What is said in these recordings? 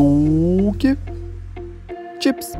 Tuk Chips.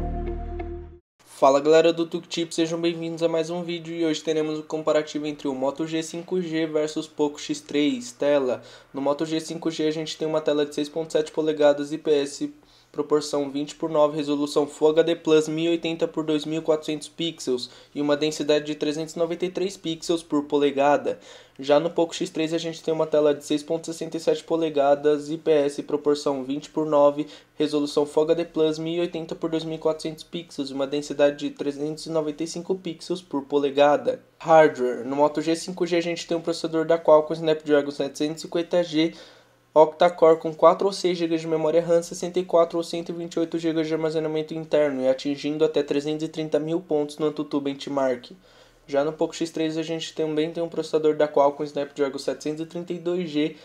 Fala galera do Tuk Tips, sejam bem-vindos a mais um vídeo e hoje teremos o um comparativo entre o Moto G 5G versus Poco X3 tela. No Moto G 5G a gente tem uma tela de 6.7 polegadas IPS proporção 20 por 9, resolução Full HD Plus 1080 por 2400 pixels e uma densidade de 393 pixels por polegada. Já no Poco X3 a gente tem uma tela de 6.67 polegadas, IPS proporção 20 por 9, resolução Full HD Plus 1080 por 2400 pixels e uma densidade de 395 pixels por polegada. Hardware: no Moto G 5G a gente tem um processador da Qualcomm Snapdragon 750G octa-core com 4 ou 6 GB de memória RAM, 64 ou 128 GB de armazenamento interno e atingindo até 330 mil pontos no AnTuTu Benchmark. Já no Poco X3 a gente também tem um processador da Qualcomm Snapdragon 732G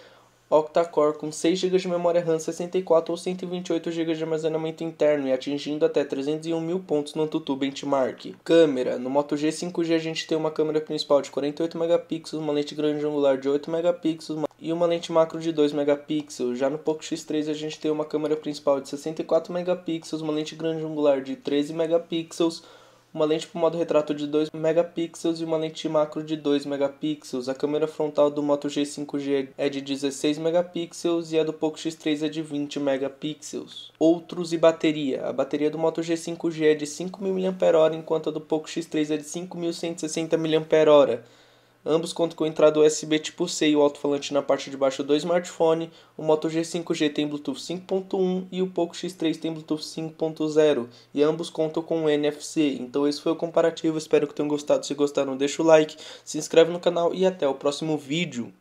octa-core com 6 GB de memória RAM, 64 ou 128 GB de armazenamento interno e atingindo até 301 mil pontos no Tutu Benchmark. Câmera: No Moto G 5G a gente tem uma câmera principal de 48 megapixels, uma lente grande angular de 8 megapixels e uma lente macro de 2 megapixels. Já no Poco X3 a gente tem uma câmera principal de 64 megapixels, uma lente grande angular de 13 megapixels uma lente para o modo retrato de 2 megapixels e uma lente macro de 2 megapixels. A câmera frontal do Moto G5G é de 16 megapixels e a do Poco X3 é de 20 megapixels. Outros e bateria. A bateria do Moto G5G é de 5.000 mAh, enquanto a do Poco X3 é de 5.160 mAh. Ambos contam com entrada USB tipo C e o alto-falante na parte de baixo do smartphone. O Moto G5G tem Bluetooth 5.1 e o Poco X3 tem Bluetooth 5.0. E ambos contam com NFC. Então esse foi o comparativo. Espero que tenham gostado. Se gostaram, deixa o like, se inscreve no canal e até o próximo vídeo.